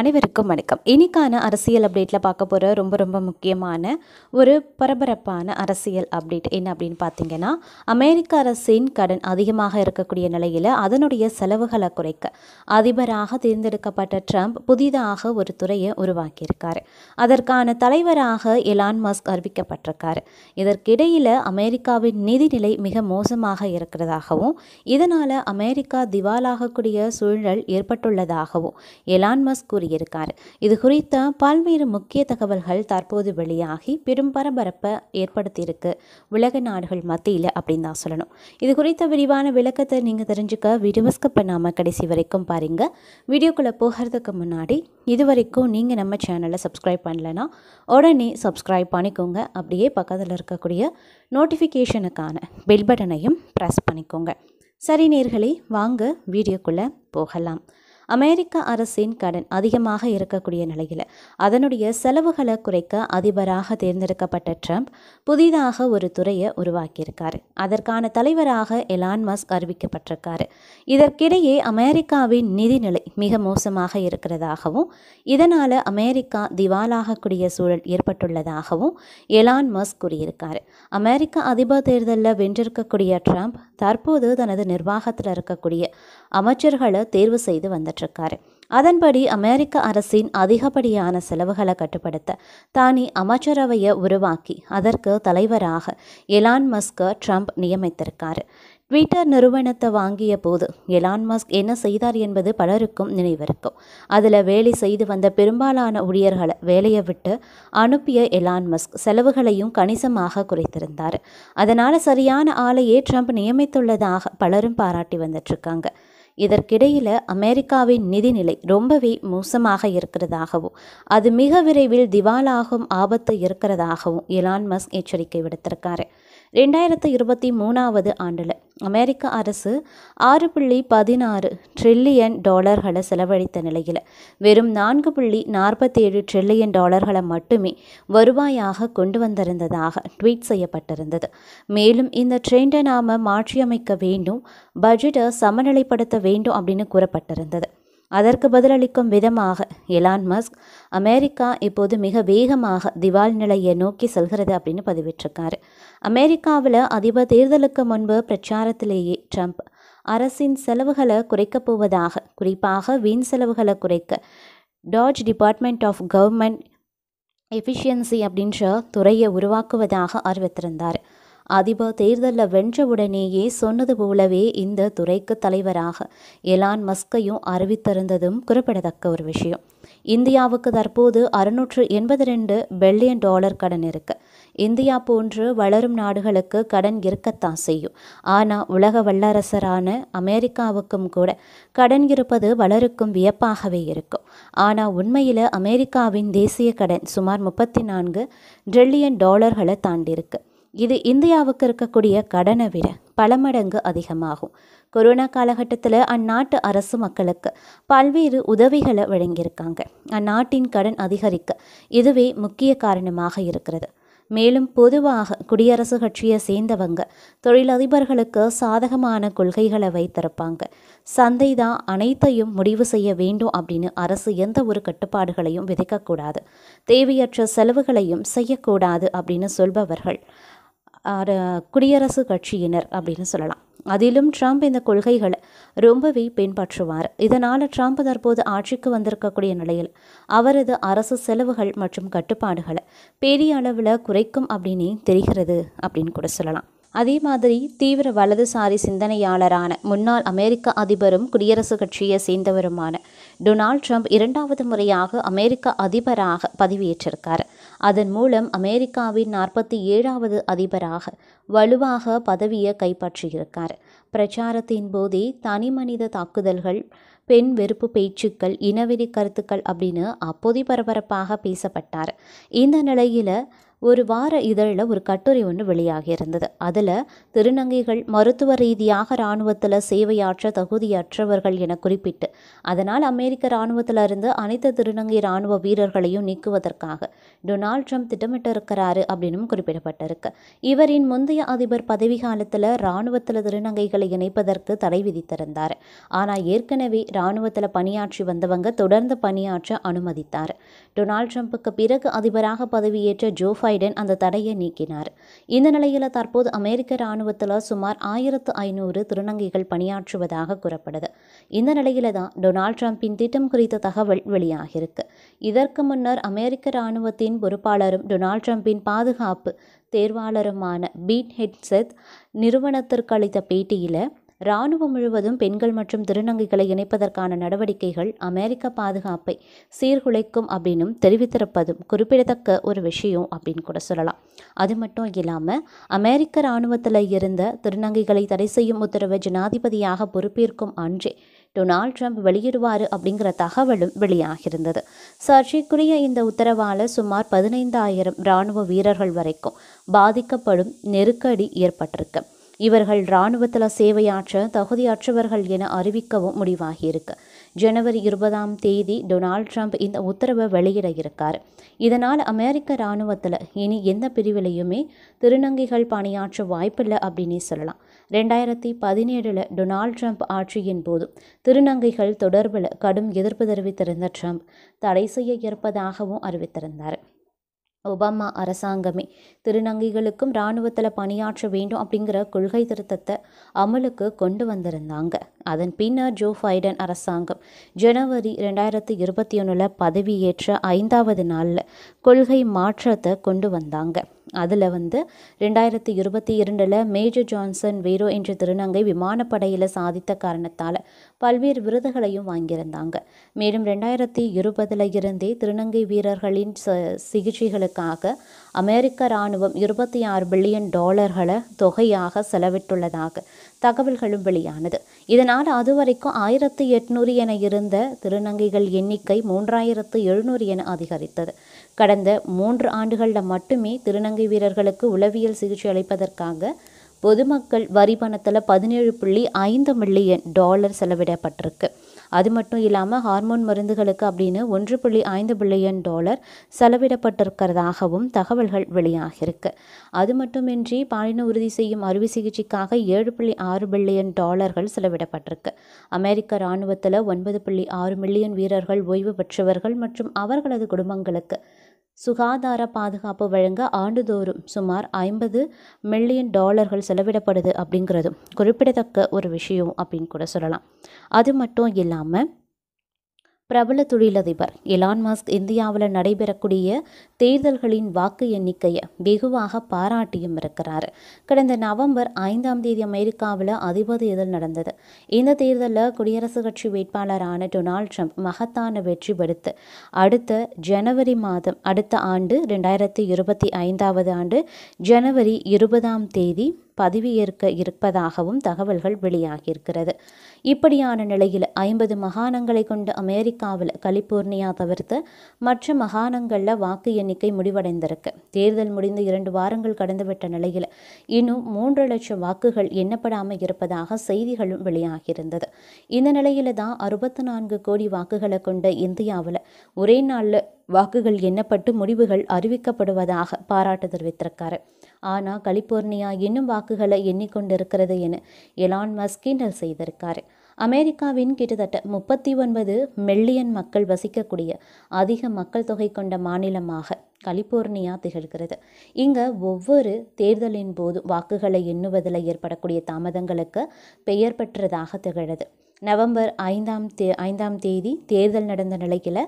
அனைவருக்கும் வணக்கம் இன்றைக்கான அரசியல் அப்டேட்டில் பார்க்க போகிற ரொம்ப ரொம்ப முக்கியமான ஒரு பரபரப்பான அரசியல் அப்டேட் என்ன அப்படின்னு பார்த்தீங்கன்னா அமெரிக்க அரசின் கடன் அதிகமாக இருக்கக்கூடிய நிலையில் அதனுடைய செலவுகளை குறைக்க அதிபராக தேர்ந்தெடுக்கப்பட்ட ட்ரம்ப் புதிதாக ஒரு துறையை உருவாக்கியிருக்காரு அதற்கான தலைவராக எலான் மஸ்க் அறிவிக்கப்பட்டிருக்காரு இதற்கிடையில் அமெரிக்காவின் நிதிநிலை மிக மோசமாக இருக்கிறதாகவும் இதனால் அமெரிக்கா திவாலாகக்கூடிய சூழல் ஏற்பட்டுள்ளதாகவும் எலான் மஸ்க் கூறியிருக்கார் இது குறித்த பல்வேறு முக்கிய தகவல்கள் தற்போது வெளியாகி பெரும் பரபரப்பை ஏற்படுத்தியிருக்கு உலக நாடுகள் மத்தியில் அப்படின்னு தான் சொல்லணும் இது குறித்த விரிவான விளக்கத்தை நீங்கள் தெரிஞ்சுக்க வீடியோஸ்க்கு பண்ணாமல் கடைசி வரைக்கும் பாருங்க வீடியோக்குள்ளே போகிறதுக்கு முன்னாடி இது வரைக்கும் நீங்கள் நம்ம சேனலை சப்ஸ்கிரைப் பண்ணலைன்னா உடனே சப்ஸ்கிரைப் பண்ணிக்கோங்க அப்படியே பக்கத்தில் இருக்கக்கூடிய நோட்டிஃபிகேஷனுக்கான பெல் பட்டனையும் ப்ரெஸ் பண்ணிக்கோங்க சரி நேர்களை வாங்க வீடியோக்குள்ளே போகலாம் அமெரிக்க அரசின் கடன் அதிகமாக இருக்கக்கூடிய நிலையில் அதனுடைய செலவுகளை குறைக்க அதிபராக தேர்ந்தெடுக்கப்பட்ட ட்ரம்ப் புதிதாக ஒரு துறையை உருவாக்கியிருக்காரு அதற்கான தலைவராக எலான் மஸ்க் அறிவிக்கப்பட்டிருக்காரு இதற்கிடையே அமெரிக்காவின் நிதிநிலை மிக மோசமாக இருக்கிறதாகவும் இதனால் அமெரிக்கா திவாலாகக்கூடிய சூழல் ஏற்பட்டுள்ளதாகவும் எலான் மஸ்க் கூறியிருக்காரு அமெரிக்க அதிபர் தேர்தலில் வென்றிருக்கக்கூடிய ட்ரம்ப் தற்போது தனது நிர்வாகத்தில் இருக்கக்கூடிய அமைச்சர்களை தேர்வு செய்து வந்துட்டுருக்காரு அதன்படி அமெரிக்க அரசின் அதிகப்படியான செலவுகளை கட்டுப்படுத்த தானி அமைச்சரவையை உருவாக்கி அதற்கு தலைவராக எலான் மஸ்கை ட்ரம்ப் நியமித்திருக்காரு ட்விட்டர் நிறுவனத்தை வாங்கிய போது எலான் மஸ்க் என்ன செய்தார் என்பது பலருக்கும் நினைவிருக்கும் அதில் வேலை செய்து வந்த பெரும்பாலான ஊழியர்களை வேலையை விட்டு அனுப்பிய எலான் மஸ்க் செலவுகளையும் கணிசமாக குறைத்திருந்தார் அதனால் சரியான ஆளையே ட்ரம்ப் நியமித்துள்ளதாக பலரும் பாராட்டி வந்துட்டுருக்காங்க இதற்கிடையில் அமெரிக்காவின் நிதிநிலை ரொம்பவே மோசமாக இருக்கிறதாகவும் அது மிக விரைவில் திவாலாகும் ஆபத்து இருக்கிறதாகவும் இலான் மஸ்க் எச்சரிக்கை விடுத்திருக்காரு ரெண்டாயிரத்து இருபத்தி மூணாவது ஆண்டில் அமெரிக்க அரசு ஆறு புள்ளி பதினாறு ட்ரில்லியன் டாலர்களை செலவழித்த நிலையில் வெறும் நான்கு புள்ளி நாற்பத்தேழு ட்ரில்லியன் டாலர்களை மட்டுமே வருவாயாக கொண்டு வந்திருந்ததாக ட்வீட் செய்யப்பட்டிருந்தது மேலும் இந்த ட்ரெண்டை நாம் மாற்றியமைக்க வேண்டும் பட்ஜெட்டை சமநிலைப்படுத்த வேண்டும் அப்படின்னு கூறப்பட்டிருந்தது அதற்கு பதிலளிக்கும் விதமாக எலான் மஸ்க் அமெரிக்கா இப்போது மிக வேகமாக திவால் நிலையை நோக்கி செல்கிறது அப்படின்னு பதிவிட்டிருக்காரு அமெரிக்காவில் அதிபர் தேர்தலுக்கு முன்பு பிரச்சாரத்திலேயே ட்ரம்ப் அரசின் செலவுகளை குறைக்கப் போவதாக குறிப்பாக வீண் செலவுகளை குறைக்க DOGE department of government efficiency அப்படின்ற துறையை உருவாக்குவதாக அறிவித்திருந்தார் அதிபர் தேர்தலில் வென்ற உடனேயே சொன்னது போலவே இந்த துறைக்கு தலைவராக எலான் மஸ்கையும் அறிவித்திருந்ததும் குறிப்பிடத்தக்க ஒரு விஷயம் இந்தியாவுக்கு தற்போது அறுநூற்று எண்பது ரெண்டு பில்லியன் டாலர் கடன் இருக்கு இந்தியா போன்று வளரும் நாடுகளுக்கு கடன் இருக்கத்தான் செய்யும் ஆனால் உலக வல்லரசரான அமெரிக்காவுக்கும் கூட கடன் இருப்பது வளருக்கும் வியப்பாகவே இருக்கும் ஆனால் உண்மையில் அமெரிக்காவின் தேசிய கடன் சுமார் முப்பத்தி நான்கு ட்ரில்லியன் டாலர்களை தாண்டியிருக்கு இது இந்தியாவுக்கு இருக்கக்கூடிய கடனை விட பல மடங்கு அதிகமாகும் கொரோனா காலகட்டத்தில் அந்நாட்டு அரசு மக்களுக்கு பல்வேறு உதவிகளை வழங்கியிருக்காங்க அந்நாட்டின் கடன் அதிகரிக்க இதுவே முக்கிய காரணமாக இருக்கிறது மேலும் பொதுவாக குடியரசு கட்சியை சேர்ந்தவங்க தொழிலதிபர்களுக்கு சாதகமான கொள்கைகளை வைத்திருப்பாங்க சந்தை தான் அனைத்தையும் முடிவு செய்ய வேண்டும் அப்படின்னு அரசு எந்த ஒரு கட்டுப்பாடுகளையும் விதிக்கக்கூடாது தேவையற்ற செலவுகளையும் செய்யக்கூடாது அப்படின்னு சொல்பவர்கள் குடியரசு கட்சியினர் அப்படின்னு சொல்லலாம் அதிலும் ட்ரம்ப் இந்த கொள்கைகளை ரொம்பவே பின்பற்றுவார் இதனால் ட்ரம்ப் தற்போது ஆட்சிக்கு வந்திருக்கக்கூடிய நிலையில் அவரது அரசு செலவுகள் மற்றும் கட்டுப்பாடுகளை பெரிய அளவில் குறைக்கும் அப்படின்னே தெரிகிறது அப்படின்னு கூட சொல்லலாம் அதே மாதிரி தீவிர வலதுசாரி சிந்தனையாளரான முன்னாள் அமெரிக்க அதிபரும் குடியரசுக் கட்சியை சேர்ந்தவருமான டொனால்ட் ட்ரம்ப் இரண்டாவது முறையாக அமெரிக்க அதிபராக பதவியேற்றிருக்கார் அதன் மூலம் அமெரிக்காவின் நாற்பத்தி ஏழாவது அதிபராக வலுவாக பதவியை கைப்பற்றியிருக்கார் பிரச்சாரத்தின் போதே தனி மனித தாக்குதல்கள் பெண் வெறுப்பு பேச்சுக்கள் இனவெறி கருத்துக்கள் அப்படின்னு அப்போதை பரபரப்பாக பேசப்பட்டார் இந்த நிலையில் ஒரு வார இதழில் ஒரு கட்டுரை ஒன்று வெளியாகி இருந்தது அதில் திருநங்கைகள் மருத்துவ ரீதியாக இராணுவத்தில் சேவையாற்ற தகுதியற்றவர்கள் என குறிப்பிட்டு அதனால் அமெரிக்க இராணுவத்திலிருந்து அனைத்து திருநங்கை இராணுவ வீரர்களையும் நீக்குவதற்காக டொனால்ட் ட்ரம்ப் திட்டமிட்டிருக்கிறாரு அப்படின்னு குறிப்பிடப்பட்டிருக்கு இவரின் முந்தைய அதிபர் பதவி காலத்தில் இராணுவத்தில் திருநங்கைகளை இணைப்பதற்கு தடை விதித்திருந்தார் ஆனால் ஏற்கனவே இராணுவத்தில் பணியாற்றி வந்தவங்க தொடர்ந்து பணியாற்ற அனுமதித்தார் டொனால்ட் ட்ரம்ப்புக்கு பிறகு அதிபராக பதவியேற்ற ஜோ பைடன் அந்த தடையை நீக்கினார் இந்த நிலையில் தற்போது அமெரிக்க இராணுவத்தில் சுமார் ஆயிரத்து ஐநூறு திருநங்கைகள் பணியாற்றுவதாக கூறப்படுது இந்த நிலையில தான் டொனால்ட் ட்ரம்ப்பின் திட்டம் குறித்த தகவல் வெளியாகியிருக்கு இதற்கு முன்னர் அமெரிக்க இராணுவத்தின் பொறுப்பாளரும் டொனால்ட் ட்ரம்ப்பின் பாதுகாப்பு தேர்வாளருமான பீட் ஹெட்செத் நிறுவனத்திற்கு அளித்த பேட்டியில் இராணுவம் முழுவதும் பெண்கள் மற்றும் திருநங்கைகளை இணைப்பதற்கான நடவடிக்கைகள் அமெரிக்க பாதுகாப்பை சீர்குலைக்கும் அப்படின்னும் தெரிவித்திருப்பதும் குறிப்பிடத்தக்க ஒரு விஷயம் அப்படின்னு கூட சொல்லலாம் அது மட்டும் இல்லாமல் அமெரிக்க இராணுவத்தில் இருந்த திருநங்கைகளை தடை செய்யும் உத்தரவு ஜனாதிபதியாக பொறுப்பேற்கும் அன்றே டொனால்ட் ட்ரம்ப் வெளியிடுவார் அப்படிங்கிற தகவலும் வெளியாகியிருந்தது சர்ச்சைக்குரிய இந்த உத்தரவால் சுமார் பதினைந்தாயிரம் இராணுவ வீரர்கள் வரைக்கும் பாதிக்கப்படும் நெருக்கடி ஏற்பட்டிருக்கு இவர்கள் இராணுவத்தில் சேவையாற்ற தகுதியற்றவர்கள் என அறிவிக்கவும் முடிவாகியிருக்கு ஜனவரி இருபதாம் தேதி டொனால்ட் ட்ரம்ப் இந்த உத்தரவை வெளியிட இருக்கார் இதனால் அமெரிக்க இராணுவத்தில் இனி எந்த பிரிவிலையுமே திருநங்கைகள் பணியாற்ற வாய்ப்பில்லை அப்படின்னு சொல்லலாம் ரெண்டாயிரத்தி பதினேழில் டொனால்ட் ட்ரம்ப் ஆட்சியின் போது திருநங்கைகள் தொடர்பில் கடும் எதிர்ப்பு தெரிவித்திருந்த ட்ரம்ப் தடை செய்ய இருப்பதாகவும் அறிவித்திருந்தார் ஒபாமா அரசாங்கமே திருநங்கைகளுக்கும் இராணுவத்தில் பணியாற்ற வேண்டும் அப்படிங்கிற கொள்கை திருத்தத்தை அமலுக்கு கொண்டு வந்திருந்தாங்க அதன் பின்னர் ஜோ பைடன் அரசாங்கம் ஜனவரி ரெண்டாயிரத்தி இருபத்தி ஒன்றில் பதவியேற்ற ஐந்தாவது நாளில் கொள்கை மாற்றத்தை கொண்டு வந்தாங்க அதில் வந்து ரெண்டாயிரத்தி இருபத்தி இரண்டில் மேஜர் ஜான்சன் வீரோ என்ற திருநங்கை விமானப்படையில் சாதித்த காரணத்தால் பல்வேறு விருதுகளையும் வாங்கியிருந்தாங்க மேலும் ரெண்டாயிரத்தி இருபதில் இருந்தே திருநங்கை வீரர்களின் சிகிச்சைகளுக்காக அமெரிக்க இராணுவம் இருபத்தி ஆறு பில்லியன் டாலர்களை தொகையாக செலவிட்டுள்ளதாக தகவல்களும் வெளியானது இதனால் அதுவரைக்கும் ஆயிரத்தி எட்நூறு என இருந்த திருநங்கைகள் எண்ணிக்கை மூன்றாயிரத்து எழுநூறு என அதிகரித்தது கடந்த மூன்று ஆண்டுகளில் மட்டுமே திருநங்கை வீரர்களுக்கு உளவியல் சிகிச்சை அளிப்பதற்காக பொதுமக்கள் வரி பணத்தில் பதினேழு புள்ளி ஐந்து மில்லியன் டாலர் செலவிடப்பட்டிருக்கு அது மட்டும் இல்லாமல் ஹார்மோன் மருந்துகளுக்கு அப்படின்னு ஒன்று புள்ளி ஐந்து பில்லியன் டாலர் செலவிடப்பட்டிருக்கிறதாகவும் தகவல்கள் வெளியாகியிருக்கு அது மட்டுமின்றி பாலின உறுதி செய்யும் அறுவை சிகிச்சைக்காக ஏழு புள்ளி ஆறு பில்லியன் டாலர்கள் செலவிடப்பட்டிருக்கு அமெரிக்க இராணுவத்தில் ஒன்பது புள்ளி ஆறு மில்லியன் வீரர்கள் ஓய்வு பெற்றவர்கள் மற்றும் அவர்களது குடும்பங்களுக்கு சுகாதார பாதுகாப்பு வழங்க ஆண்டுதோறும் சுமார் ஐம்பது மில்லியன் டாலர்கள் செலவிடப்படுது அப்படிங்கிறதும் குறிப்பிடத்தக்க ஒரு விஷயம் அப்படின்னு கூட சொல்லலாம் அது மட்டும் இல்லாமல் பிரபல தொழிலதிபர் எலான் மாஸ்க் இந்தியாவில் நடைபெறக்கூடிய தேர்தல்களின் வாக்கு எண்ணிக்கையை வெகுவாக பாராட்டியும் இருக்கிறார் கடந்த நவம்பர் ஐந்தாம் தேதி அமெரிக்காவில் அதிபர் தேர்தல் நடந்தது இந்த தேர்தலில் குடியரசுக் கட்சி வேட்பாளரான டொனால்ட் ட்ரம்ப் மகத்தான வெற்றி பெடுத்து அடுத்த ஜனவரி மாதம் அடுத்த ஆண்டு ரெண்டாயிரத்தி இருபத்தி ஐந்தாவது ஆண்டு ஜனவரி இருபதாம் தேதி பதவியேற்க இருப்பதாகவும் தகவல்கள் வெளியாகியிருக்கிறது இப்படியான நிலையில் ஐம்பது மகாணங்களை கொண்ட அமெரிக்காவில் கலிபோர்னியா தவிர்த்து மற்ற மாகாணங்களில் வாக்கு எண்ணிக்கை முடிவடைந்திருக்கு தேர்தல் முடிந்து இரண்டு வாரங்கள் கடந்துவிட்ட நிலையில் இன்னும் மூன்று லட்சம் வாக்குகள் எண்ணப்படாமல் இருப்பதாக செய்திகளும் வெளியாகியிருந்தது இந்த நிலையில் தான் அறுபத்தி நான்கு கோடி வாக்குகளை கொண்ட இந்தியாவில் ஒரே நாளில் வாக்குகள் எண்ணப்பட்டு முடிவுகள் அறிவிக்கப்படுவதாக பாராட்டு தெரிவித்திருக்காரு ஆனால் கலிபோர்னியா இன்னும் வாக்குகளை எண்ணிக்கொண்டிருக்கிறது என எலான் மஸ்க் கிண்டல் அமெரிக்காவின் கிட்டத்தட்ட முப்பத்தி ஒன்பது மில்லியன் மக்கள் வசிக்கக்கூடிய அதிக மக்கள் தொகை கொண்ட மாநிலமாக கலிபோர்னியா திகழ்கிறது இங்கே ஒவ்வொரு தேர்தலின் போது வாக்குகளை எண்ணுவதில் ஏற்படக்கூடிய தாமதங்களுக்கு பெயர் பெற்றதாக திகழது நவம்பர் ஐந்தாம் தே ஐந்தாம் தேதி தேர்தல் நடந்த நிலையில்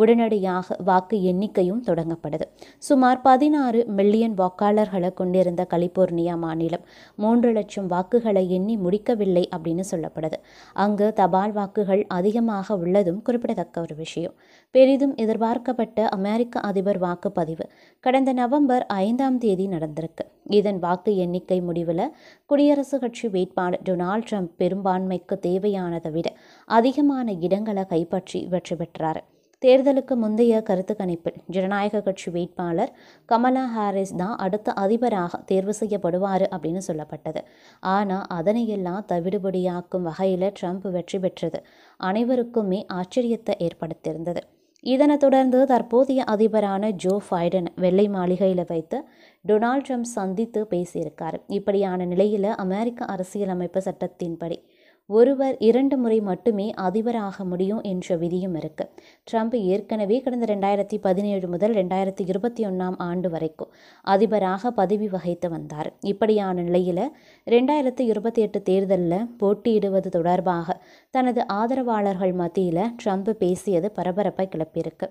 உடனடியாக வாக்கு எண்ணிக்கையும் தொடங்கப்படுது சுமார் பதினாறு மில்லியன் வாக்காளர்களை கொண்டிருந்த கலிபோர்னியா மாநிலம் மூன்று லட்சம் வாக்குகளை எண்ணி முடிக்கவில்லை அப்படின்னு சொல்லப்படுது அங்கு தபால் வாக்குகள் அதிகமாக உள்ளதும் குறிப்பிடத்தக்க ஒரு விஷயம் பெரிதும் எதிர்பார்க்கப்பட்ட அமெரிக்க அதிபர் வாக்குப்பதிவு கடந்த நவம்பர் ஐந்தாம் தேதி நடந்திருக்கு இதன் வாக்கு எண்ணிக்கை முடிவில் குடியரசுக் கட்சி வேட்பாளர் டொனால்ட் ட்ரம்ப் பெரும்பான்மைக்கு தேவையானதை விட அதிகமான இடங்களை கைப்பற்றி வெற்றி பெற்றார் தேர்தலுக்கு முந்தைய கருத்து கணிப்பில் ஜனநாயக கட்சி வேட்பாளர் கமலா ஹாரிஸ் தான் அடுத்த அதிபராக தேர்வு செய்யப்படுவார் அப்படின்னு சொல்லப்பட்டது ஆனால் அதனையெல்லாம் தவிடுபடியாக்கும் வகையில் ட்ரம்ப் வெற்றி பெற்றது அனைவருக்குமே ஆச்சரியத்தை ஏற்படுத்தியிருந்தது இதனைத் தொடர்ந்து தற்போதைய அதிபரான ஜோ ஃபைடன் வெள்ளை மாளிகையில் வைத்து டொனால்ட் ட்ரம்ப் சந்தித்து பேசியிருக்கார் இப்படியான நிலையில் அமெரிக்க அரசியலமைப்பு சட்டத்தின்படி ஒருவர் இரண்டு முறை மட்டுமே அதிபராக முடியும் என்ற விதியும் இருக்கு ட்ரம்ப் ஏற்கனவே கடந்த ரெண்டாயிரத்தி பதினேழு முதல் ரெண்டாயிரத்தி இருபத்தி ஒன்றாம் ஆண்டு வரைக்கும் அதிபராக பதவி வகித்து வந்தார் இப்படியான நிலையில் ரெண்டாயிரத்தி இருபத்தி எட்டு தேர்தலில் போட்டியிடுவது தொடர்பாக தனது ஆதரவாளர்கள் மத்தியில் ட்ரம்ப் பேசியது பரபரப்பை கிளப்பியிருக்கு